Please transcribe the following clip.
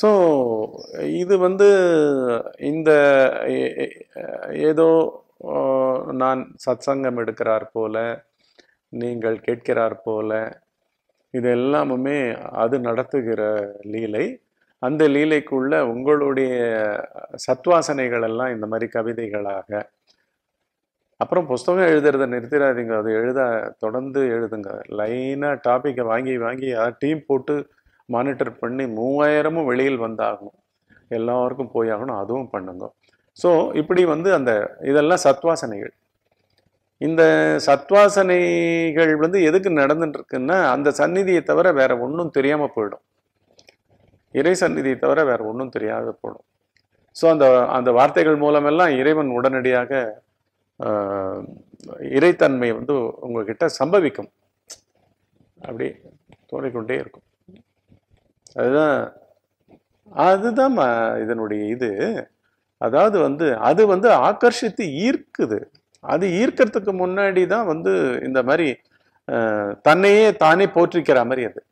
so இது வந்து இந்த ஏதோ நான் சத் சங்கம் எடுக்கிறார் போல நீங்கள் கேட்கிறார் போல இது எல்லாமுமே அது நடத்துகிற லீலை அந்த லீலைக்குள்ள உங்களுடைய சத்வாசனைகள் எல்லாம் இந்த மாதிரி கவிதைகளாக அப்புறம் புஸ்தகம் எழுதுறத நிறுத்திடாதீங்க அது எழுத தொடர்ந்து எழுதுங்க லைனாக டாப்பிக்கை வாங்கி வாங்கி டீம் போட்டு மானிட்டர் பண்ணி மூவாயிரமும் வெளியில் வந்தாகணும் எல்லோருக்கும் போய் ஆகணும் அதுவும் பண்ணுங்க ஸோ இப்படி வந்து அந்த இதெல்லாம் சத்வாசனைகள் இந்த சத்வாசனைகள் வந்து எதுக்கு நடந்துட்டுருக்குன்னா அந்த சந்நிதியை தவிர வேறு ஒன்றும் தெரியாமல் போயிடும் இறை சந்நிதியை தவிர வேறு ஒன்றும் தெரியாத போயிடும் ஸோ அந்த அந்த வார்த்தைகள் மூலமெல்லாம் இறைவன் உடனடியாக இறைத்தன்மை வந்து உங்கள்கிட்ட சம்பவிக்கும் அப்படி தோணிக்கொண்டே இருக்கும் அதுதான் அதுதான் இதனுடைய இது அதாவது வந்து அது வந்து ஆக்கர்ஷித்து ஈர்க்குது அது ஈர்க்கிறதுக்கு முன்னாடி தான் வந்து இந்த மாதிரி தன்னையே தானே போற்றிக்கிற மாதிரி அது